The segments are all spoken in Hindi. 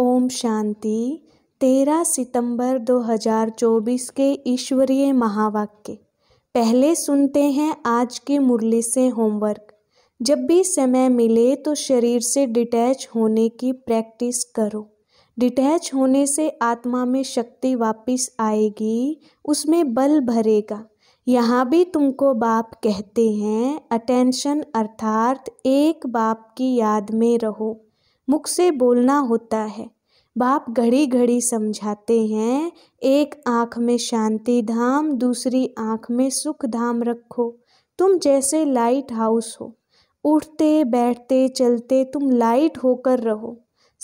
ओम शांति तेरह सितंबर 2024 के ईश्वरीय महावाक्य पहले सुनते हैं आज के मुरली से होमवर्क जब भी समय मिले तो शरीर से डिटैच होने की प्रैक्टिस करो डिटैच होने से आत्मा में शक्ति वापस आएगी उसमें बल भरेगा यहाँ भी तुमको बाप कहते हैं अटेंशन अर्थात एक बाप की याद में रहो मुख से बोलना होता है बाप घड़ी घड़ी समझाते हैं एक आँख में शांति धाम दूसरी आँख में सुख धाम रखो तुम जैसे लाइट हाउस हो उठते बैठते चलते तुम लाइट होकर रहो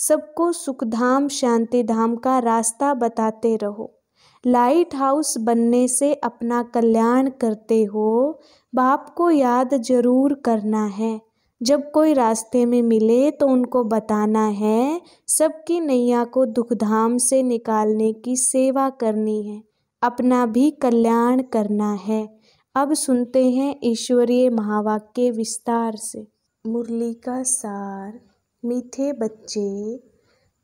सबको धाम शांति धाम का रास्ता बताते रहो लाइट हाउस बनने से अपना कल्याण करते हो बाप को याद जरूर करना है जब कोई रास्ते में मिले तो उनको बताना है सबकी नैया को दुखधाम से निकालने की सेवा करनी है अपना भी कल्याण करना है अब सुनते हैं ईश्वरीय महावाक्य विस्तार से मुरली का सार मीठे बच्चे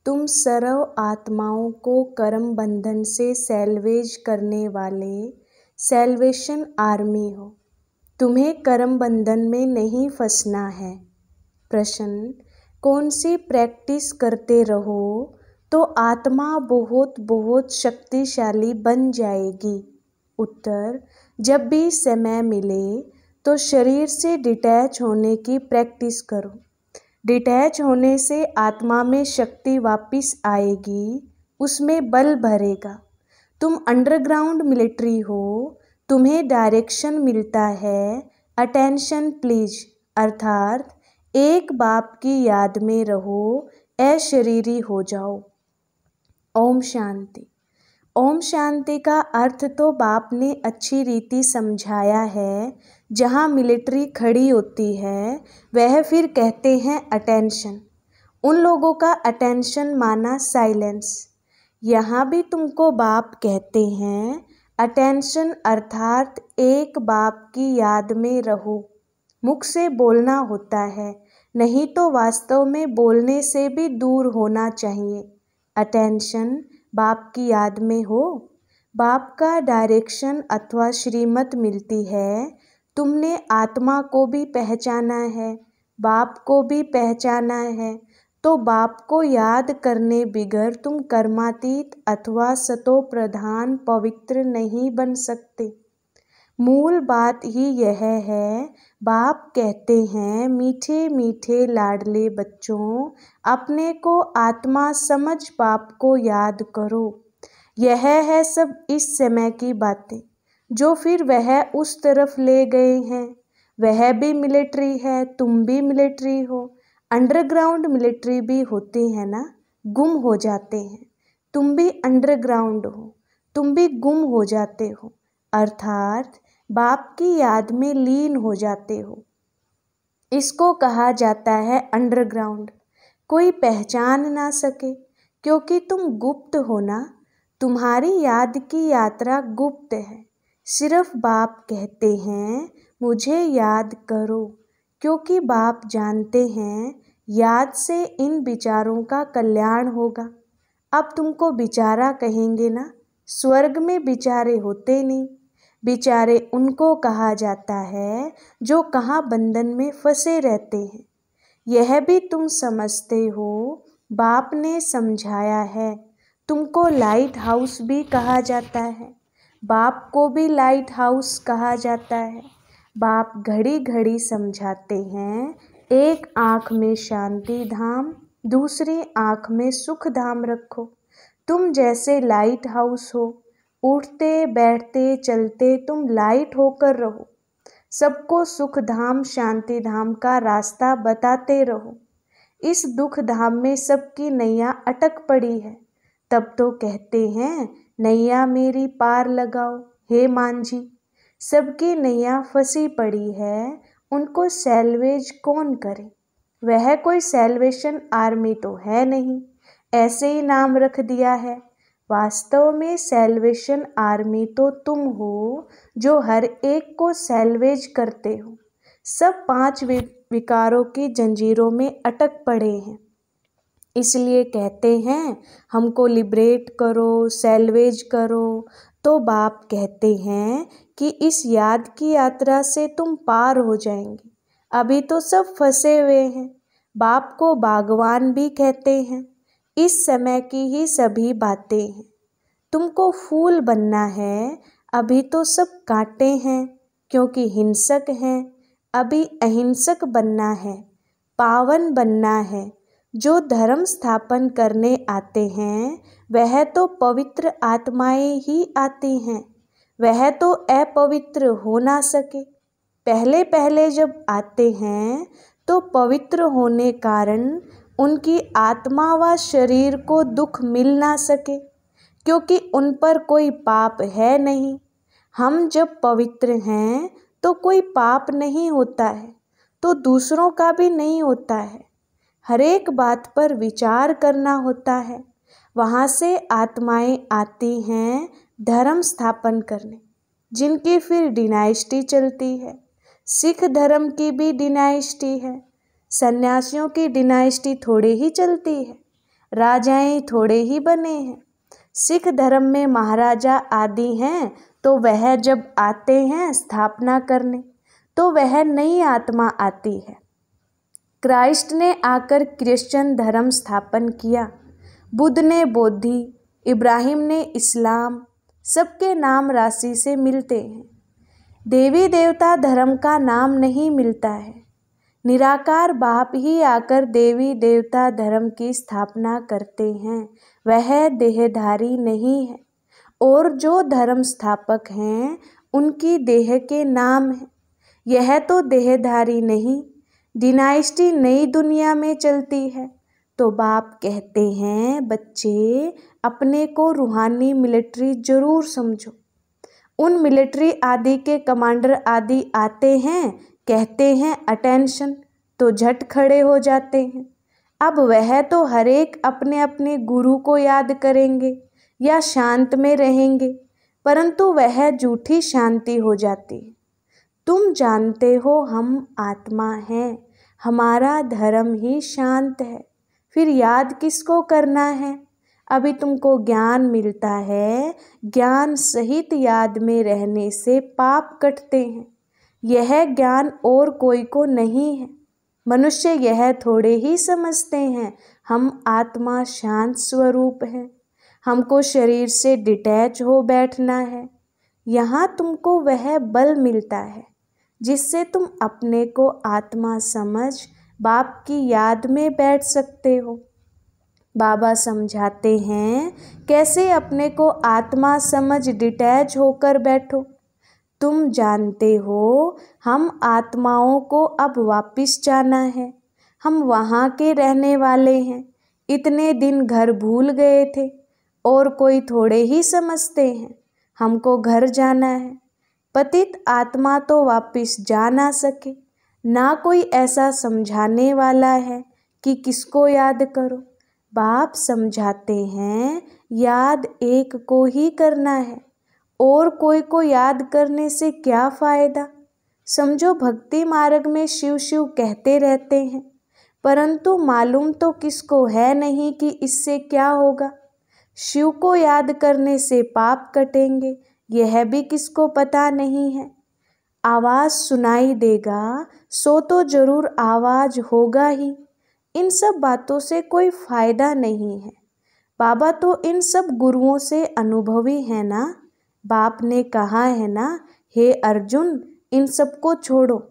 तुम सर्व आत्माओं को कर्म बंधन से सेल्वेज करने वाले सेल्वेशन आर्मी हो तुम्हें कर्म बंधन में नहीं फंसना है प्रश्न कौन सी प्रैक्टिस करते रहो तो आत्मा बहुत बहुत शक्तिशाली बन जाएगी उत्तर जब भी समय मिले तो शरीर से डिटैच होने की प्रैक्टिस करो डिटैच होने से आत्मा में शक्ति वापस आएगी उसमें बल भरेगा तुम अंडरग्राउंड मिलिट्री हो तुम्हें डायरेक्शन मिलता है अटेंशन प्लीज अर्थात एक बाप की याद में रहो ए शरीरी हो जाओ ओम शांति ओम शांति का अर्थ तो बाप ने अच्छी रीति समझाया है जहाँ मिलिट्री खड़ी होती है वह फिर कहते हैं अटेंशन उन लोगों का अटेंशन माना साइलेंस यहाँ भी तुमको बाप कहते हैं अटेंशन अर्थात एक बाप की याद में रहो मुख से बोलना होता है नहीं तो वास्तव में बोलने से भी दूर होना चाहिए अटेंशन बाप की याद में हो बाप का डायरेक्शन अथवा श्रीमत मिलती है तुमने आत्मा को भी पहचाना है बाप को भी पहचाना है तो बाप को याद करने बिगर तुम कर्मातीत अथवा सतो प्रधान पवित्र नहीं बन सकते मूल बात ही यह है बाप कहते हैं मीठे मीठे लाडले बच्चों अपने को आत्मा समझ बाप को याद करो यह है सब इस समय की बातें जो फिर वह उस तरफ ले गए हैं वह भी मिलिट्री है तुम भी मिलिट्री हो अंडरग्राउंड मिलिट्री भी होती है ना गुम हो जाते हैं तुम भी अंडरग्राउंड हो तुम भी गुम हो जाते हो अर्थात बाप की याद में लीन हो जाते हो इसको कहा जाता है अंडरग्राउंड कोई पहचान ना सके क्योंकि तुम गुप्त हो ना तुम्हारी याद की यात्रा गुप्त है सिर्फ बाप कहते हैं मुझे याद करो क्योंकि बाप जानते हैं याद से इन बिचारों का कल्याण होगा अब तुमको बिचारा कहेंगे ना स्वर्ग में बिचारे होते नहीं बिचारे उनको कहा जाता है जो कहाँ बंधन में फंसे रहते हैं यह भी तुम समझते हो बाप ने समझाया है तुमको लाइट हाउस भी कहा जाता है बाप को भी लाइट हाउस कहा जाता है बाप घड़ी घड़ी समझाते हैं एक आँख में शांति धाम दूसरी आँख में सुख धाम रखो तुम जैसे लाइट हाउस हो उठते बैठते चलते तुम लाइट होकर रहो सबको सुख धाम शांति धाम का रास्ता बताते रहो इस दुख धाम में सबकी नैया अटक पड़ी है तब तो कहते हैं नैया मेरी पार लगाओ हे मांझी सबकी नैया फंसी पड़ी है उनको सेल्वेज कौन करे वह कोई सेल्वेशन आर्मी तो है नहीं ऐसे ही नाम रख दिया है वास्तव में सेल्वेशन आर्मी तो तुम हो जो हर एक को सैलवेज करते हो सब पांच विकारों की जंजीरों में अटक पड़े हैं इसलिए कहते हैं हमको लिबरेट करो सेल्वेज करो तो बाप कहते हैं कि इस याद की यात्रा से तुम पार हो जाएंगे अभी तो सब फंसे हुए हैं बाप को बागवान भी कहते हैं इस समय की ही सभी बातें हैं तुमको फूल बनना है अभी तो सब कांटे हैं क्योंकि हिंसक हैं अभी अहिंसक बनना है पावन बनना है जो धर्म स्थापन करने आते हैं वह तो पवित्र आत्माएं ही आती हैं वह तो अपवित्र हो ना सके पहले पहले जब आते हैं तो पवित्र होने कारण उनकी आत्मा व शरीर को दुख मिल ना सके क्योंकि उन पर कोई पाप है नहीं हम जब पवित्र हैं तो कोई पाप नहीं होता है तो दूसरों का भी नहीं होता है हर एक बात पर विचार करना होता है वहाँ से आत्माएं आती हैं धर्म स्थापन करने जिनकी फिर डिनाइस्टी चलती है सिख धर्म की भी डिनाइस्टी है सन्यासियों की डिनाइस्टी थोड़े ही चलती है राजाएं थोड़े ही बने हैं सिख धर्म में महाराजा आदि हैं तो वह जब आते हैं स्थापना करने तो वह नई आत्मा आती है क्राइस्ट ने आकर क्रिश्चियन धर्म स्थापन किया बुद्ध ने बोधि इब्राहिम ने इस्लाम सबके नाम राशि से मिलते हैं देवी देवता धर्म का नाम नहीं मिलता है निराकार बाप ही आकर देवी देवता धर्म की स्थापना करते हैं वह देहधारी नहीं है और जो धर्म स्थापक हैं उनकी देह के नाम हैं यह तो देहधारी नहीं डिनाइस्टी नई दुनिया में चलती है तो बाप कहते हैं बच्चे अपने को रूहानी मिलिट्री ज़रूर समझो उन मिलिट्री आदि के कमांडर आदि आते हैं कहते हैं अटेंशन तो झट खड़े हो जाते हैं अब वह तो हरेक अपने अपने गुरु को याद करेंगे या शांत में रहेंगे परंतु वह झूठी शांति हो जाती है तुम जानते हो हम आत्मा हैं हमारा धर्म ही शांत है फिर याद किसको करना है अभी तुमको ज्ञान मिलता है ज्ञान सहित याद में रहने से पाप कटते हैं यह ज्ञान और कोई को नहीं है मनुष्य यह थोड़े ही समझते हैं हम आत्मा शांत स्वरूप हैं हमको शरीर से डिटैच हो बैठना है यहाँ तुमको वह बल मिलता है जिससे तुम अपने को आत्मा समझ बाप की याद में बैठ सकते हो बाबा समझाते हैं कैसे अपने को आत्मा समझ डिटैच होकर बैठो तुम जानते हो हम आत्माओं को अब वापस जाना है हम वहाँ के रहने वाले हैं इतने दिन घर भूल गए थे और कोई थोड़े ही समझते हैं हमको घर जाना है पतित आत्मा तो वापस जा ना सके ना कोई ऐसा समझाने वाला है कि किसको याद करो बाप समझाते हैं याद एक को ही करना है और कोई को याद करने से क्या फ़ायदा समझो भक्ति मार्ग में शिव शिव कहते रहते हैं परंतु मालूम तो किसको है नहीं कि इससे क्या होगा शिव को याद करने से पाप कटेंगे यह भी किसको पता नहीं है आवाज़ सुनाई देगा सो तो ज़रूर आवाज़ होगा ही इन सब बातों से कोई फ़ायदा नहीं है बाबा तो इन सब गुरुओं से अनुभवी है ना बाप ने कहा है ना हे अर्जुन इन सब को छोड़ो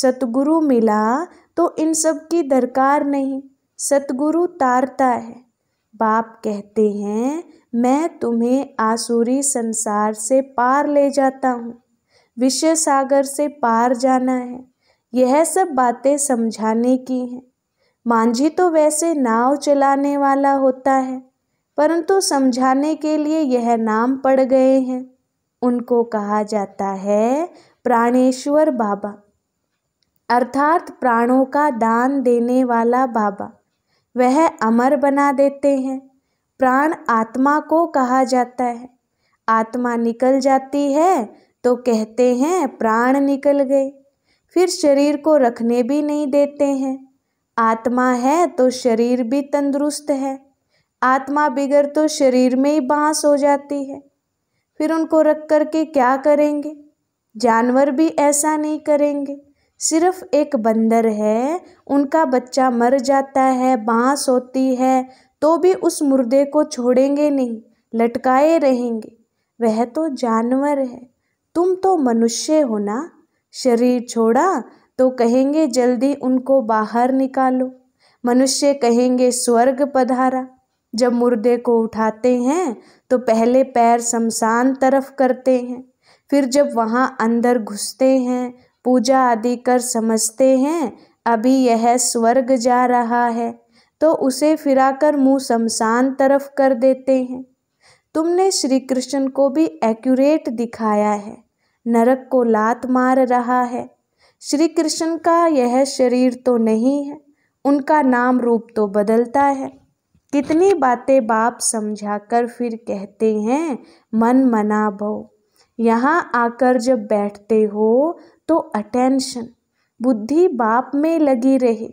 सतगुरु मिला तो इन सब की दरकार नहीं सतगुरु तारता है बाप कहते हैं मैं तुम्हें आसुरी संसार से पार ले जाता हूँ विषय सागर से पार जाना है यह सब बातें समझाने की हैं मांझी तो वैसे नाव चलाने वाला होता है परंतु समझाने के लिए यह नाम पड़ गए हैं उनको कहा जाता है प्राणेश्वर बाबा अर्थात प्राणों का दान देने वाला बाबा वह अमर बना देते हैं प्राण आत्मा को कहा जाता है आत्मा निकल जाती है तो कहते हैं प्राण निकल गए फिर शरीर को रखने भी नहीं देते हैं आत्मा है तो शरीर भी तंदुरुस्त है आत्मा बिगड़ तो शरीर में ही बांस हो जाती है फिर उनको रख कर के क्या करेंगे जानवर भी ऐसा नहीं करेंगे सिर्फ एक बंदर है उनका बच्चा मर जाता है बांस होती है तो भी उस मुर्दे को छोड़ेंगे नहीं लटकाए रहेंगे वह तो जानवर है तुम तो मनुष्य हो ना शरीर छोड़ा तो कहेंगे जल्दी उनको बाहर निकालो मनुष्य कहेंगे स्वर्ग पधारा जब मुर्दे को उठाते हैं तो पहले पैर शमशान तरफ करते हैं फिर जब वहाँ अंदर घुसते हैं पूजा आदि कर समझते हैं अभी यह स्वर्ग जा रहा है तो उसे फिराकर मुंह शमशान तरफ कर देते हैं तुमने श्री कृष्ण को भी एक्यूरेट दिखाया है नरक को लात मार रहा है श्री कृष्ण का यह शरीर तो नहीं है उनका नाम रूप तो बदलता है कितनी बातें बाप समझाकर फिर कहते हैं मन मना भो यहाँ आकर जब बैठते हो तो अटेंशन बुद्धि बाप में लगी रहे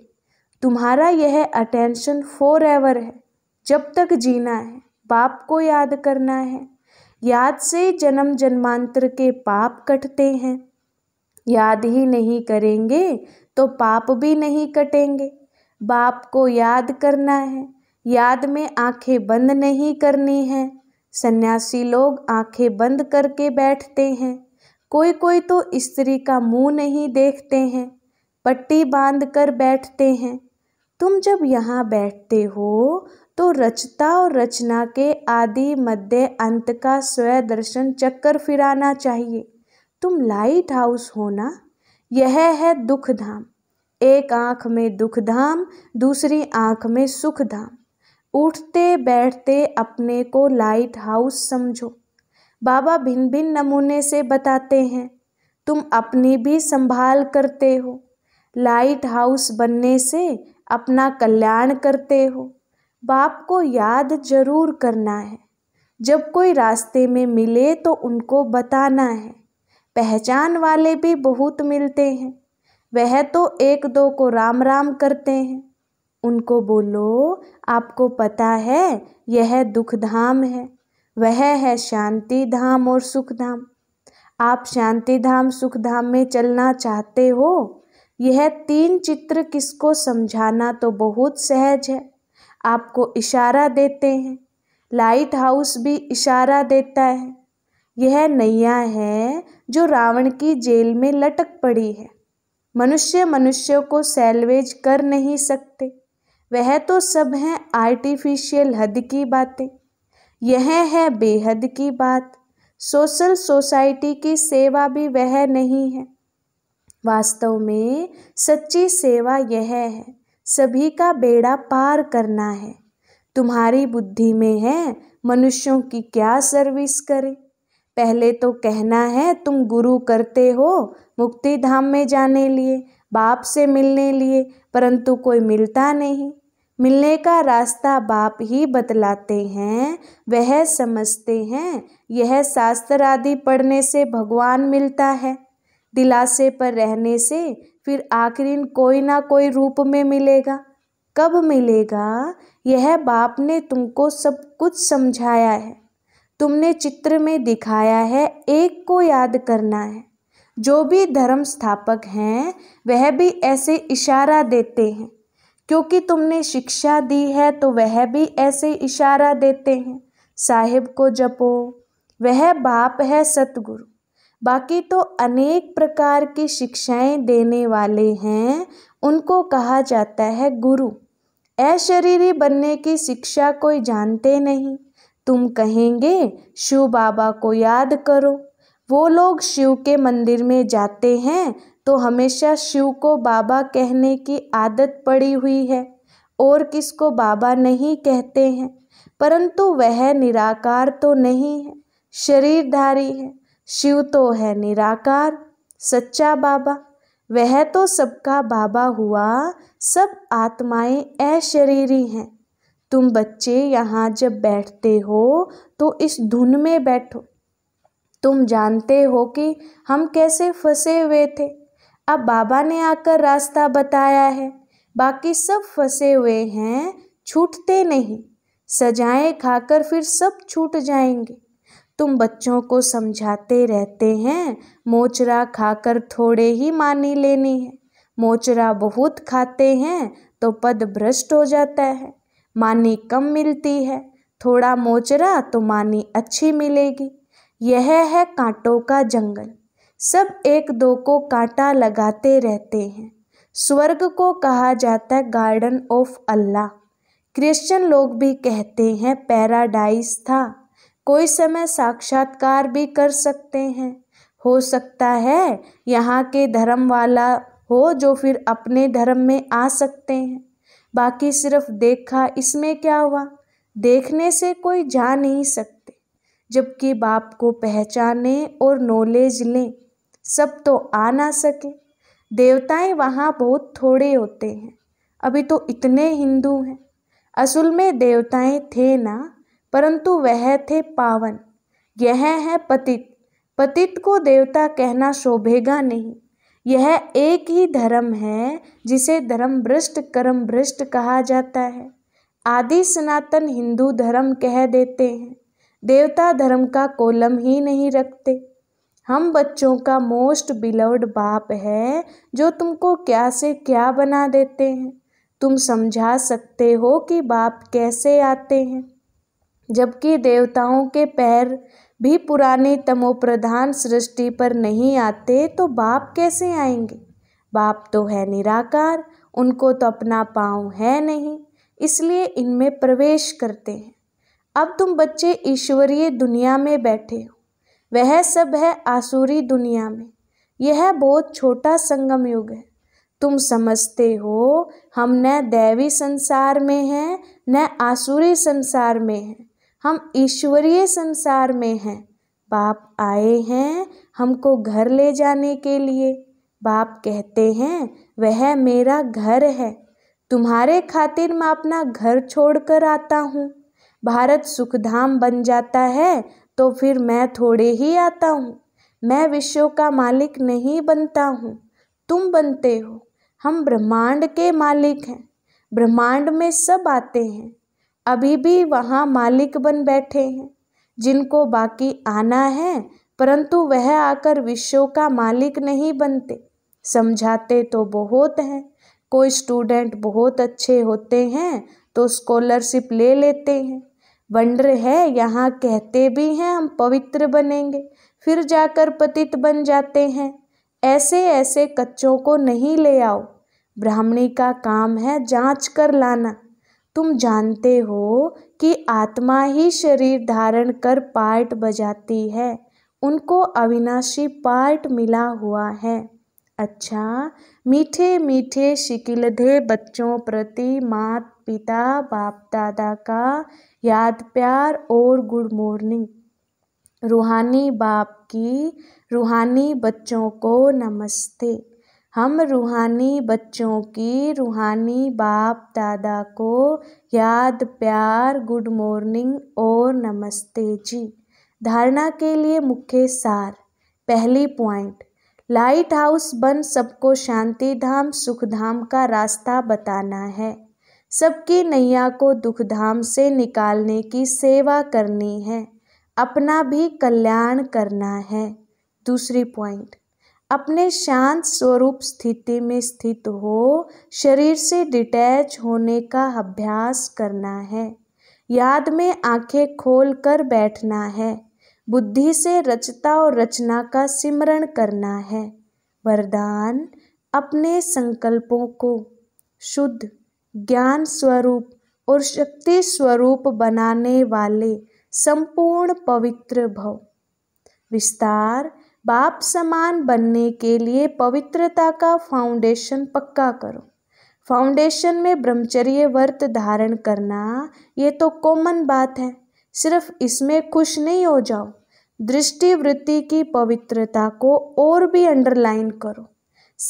तुम्हारा यह अटेंशन फॉर एवर है जब तक जीना है बाप को याद करना है याद से जन्म जन्मांतर के पाप कटते हैं याद ही नहीं करेंगे तो पाप भी नहीं कटेंगे बाप को याद करना है याद में आंखें बंद नहीं करनी है सन्यासी लोग आंखें बंद करके बैठते हैं कोई कोई तो स्त्री का मुंह नहीं देखते हैं पट्टी बांध कर बैठते हैं तुम जब यहाँ बैठते हो तो रचता और रचना के आदि मध्य अंत का स्वय दर्शन चक्कर फिराना चाहिए तुम लाइट हाउस होना यह है दुख धाम एक आँख में दुख धाम दूसरी आँख में सुख धाम उठते बैठते अपने को लाइट हाउस समझो बाबा भिन्न भिन्न नमूने से बताते हैं तुम अपनी भी संभाल करते हो लाइट हाउस बनने से अपना कल्याण करते हो बाप को याद ज़रूर करना है जब कोई रास्ते में मिले तो उनको बताना है पहचान वाले भी बहुत मिलते हैं वह तो एक दो को राम राम करते हैं उनको बोलो आपको पता है यह दुख धाम है वह है शांति धाम और सुख धाम आप शांति धाम सुख धाम में चलना चाहते हो यह तीन चित्र किसको समझाना तो बहुत सहज है आपको इशारा देते हैं लाइट हाउस भी इशारा देता है यह नैया है जो रावण की जेल में लटक पड़ी है मनुष्य मनुष्य को सैलवेज कर नहीं सकते वह तो सब हैं आर्टिफिशियल हद की बातें यह है बेहद की बात सोशल सोसाइटी की सेवा भी वह नहीं है वास्तव में सच्ची सेवा यह है सभी का बेड़ा पार करना है तुम्हारी बुद्धि में है मनुष्यों की क्या सर्विस करें पहले तो कहना है तुम गुरु करते हो मुक्ति धाम में जाने लिए बाप से मिलने लिए परंतु कोई मिलता नहीं मिलने का रास्ता बाप ही बतलाते हैं वह समझते हैं यह शास्त्र आदि पढ़ने से भगवान मिलता है दिलासे पर रहने से फिर आखिरीन कोई ना कोई रूप में मिलेगा कब मिलेगा यह बाप ने तुमको सब कुछ समझाया है तुमने चित्र में दिखाया है एक को याद करना है जो भी धर्म स्थापक हैं वह भी ऐसे इशारा देते हैं क्योंकि तुमने शिक्षा दी है तो वह भी ऐसे इशारा देते हैं साहिब को जपो वह बाप है सतगुरु बाकी तो अनेक प्रकार की शिक्षाएं देने वाले हैं उनको कहा जाता है गुरु अशरीरी बनने की शिक्षा कोई जानते नहीं तुम कहेंगे शिव बाबा को याद करो वो लोग शिव के मंदिर में जाते हैं तो हमेशा शिव को बाबा कहने की आदत पड़ी हुई है और किसको बाबा नहीं कहते हैं परंतु वह निराकार तो नहीं है शरीरधारी है शिव तो है निराकार सच्चा बाबा वह तो सबका बाबा हुआ सब आत्माएं अशरीरी हैं तुम बच्चे यहाँ जब बैठते हो तो इस धुन में बैठो तुम जानते हो कि हम कैसे फंसे हुए थे अब बाबा ने आकर रास्ता बताया है बाकी सब फंसे हुए हैं छूटते नहीं सजाएं खाकर फिर सब छूट जाएंगे तुम बच्चों को समझाते रहते हैं मोचरा खाकर थोड़े ही मानी लेनी है मोचरा बहुत खाते हैं तो पद भ्रष्ट हो जाता है मानी कम मिलती है थोड़ा मोचरा तो मानी अच्छी मिलेगी यह है कांटों का जंगल सब एक दो को कांटा लगाते रहते हैं स्वर्ग को कहा जाता है गार्डन ऑफ अल्लाह क्रिश्चियन लोग भी कहते हैं पैराडाइस था कोई समय साक्षात्कार भी कर सकते हैं हो सकता है यहाँ के धर्म वाला हो जो फिर अपने धर्म में आ सकते हैं बाकी सिर्फ देखा इसमें क्या हुआ देखने से कोई जा नहीं सकते जबकि बाप को पहचाने और नॉलेज लें सब तो आ ना सके देवताएं वहाँ बहुत थोड़े होते हैं अभी तो इतने हिंदू हैं असल में देवताएं थे ना परंतु वह थे पावन यह है पतित पतित को देवता कहना शोभेगा नहीं यह एक ही धर्म है जिसे धर्म भ्रष्ट कर्म भ्रष्ट कहा जाता है आदि सनातन हिंदू धर्म कह देते हैं देवता धर्म का कोलम ही नहीं रखते हम बच्चों का मोस्ट बिलव्ड बाप है जो तुमको क्या से क्या बना देते हैं तुम समझा सकते हो कि बाप कैसे आते हैं जबकि देवताओं के पैर भी पुरानी तमोप्रधान सृष्टि पर नहीं आते तो बाप कैसे आएंगे बाप तो है निराकार उनको तो अपना पाँव है नहीं इसलिए इनमें प्रवेश करते हैं अब तुम बच्चे ईश्वरीय दुनिया में बैठे हो वह सब है आसुरी दुनिया में यह बहुत छोटा संगम युग है तुम समझते हो हम न दैवी संसार में हैं न आसुरी संसार में हैं हम ईश्वरीय संसार में हैं बाप आए हैं हमको घर ले जाने के लिए बाप कहते हैं वह मेरा घर है तुम्हारे खातिर मैं अपना घर छोड़कर आता हूँ भारत सुखधाम बन जाता है तो फिर मैं थोड़े ही आता हूँ मैं विश्व का मालिक नहीं बनता हूँ तुम बनते हो हम ब्रह्मांड के मालिक हैं ब्रह्मांड में सब आते हैं अभी भी वहाँ मालिक बन बैठे हैं जिनको बाकी आना है परंतु वह आकर विश्व का मालिक नहीं बनते समझाते तो बहुत हैं कोई स्टूडेंट बहुत अच्छे होते हैं तो स्कॉलरशिप ले लेते हैं वंडर है यहाँ कहते भी हैं हम पवित्र बनेंगे फिर जाकर पतित बन जाते हैं ऐसे ऐसे कच्चों को नहीं ले आओ ब्राह्मणी का काम है जांच कर लाना तुम जानते हो कि आत्मा ही शरीर धारण कर पार्ट बजाती है उनको अविनाशी पार्ट मिला हुआ है अच्छा मीठे मीठे शिकिलधे बच्चों प्रति मात पिता बाप दादा का याद प्यार और गुड मॉर्निंग रूहानी बाप की रूहानी बच्चों को नमस्ते हम रूहानी बच्चों की रूहानी बाप दादा को याद प्यार गुड मॉर्निंग और नमस्ते जी धारणा के लिए मुख्य सार पहली पॉइंट लाइट हाउस बन सबको शांति धाम सुख धाम का रास्ता बताना है सबकी नैया को दुख धाम से निकालने की सेवा करनी है अपना भी कल्याण करना है दूसरी पॉइंट अपने शांत स्वरूप स्थिति में स्थित हो शरीर से डिटैच होने का अभ्यास करना है याद में आंखें खोल कर बैठना है बुद्धि से रचता और रचना का सिमरण करना है वरदान अपने संकल्पों को शुद्ध ज्ञान स्वरूप और शक्ति स्वरूप बनाने वाले संपूर्ण पवित्र भव विस्तार बाप समान बनने के लिए पवित्रता का फाउंडेशन पक्का करो फाउंडेशन में ब्रह्मचर्य व्रत धारण करना ये तो कॉमन बात है सिर्फ इसमें खुश नहीं हो जाओ दृष्टिवृत्ति की पवित्रता को और भी अंडरलाइन करो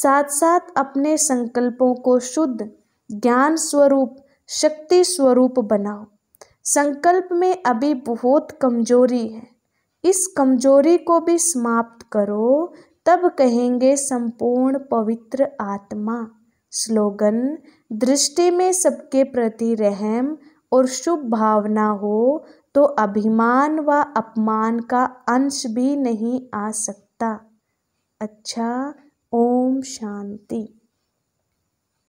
साथ साथ अपने संकल्पों को शुद्ध ज्ञान स्वरूप शक्ति स्वरूप बनाओ संकल्प में अभी बहुत कमजोरी है इस कमजोरी को भी समाप्त करो तब कहेंगे संपूर्ण पवित्र आत्मा स्लोगन दृष्टि में सबके प्रति रहम और शुभ भावना हो तो अभिमान व अपमान का अंश भी नहीं आ सकता अच्छा ओम शांति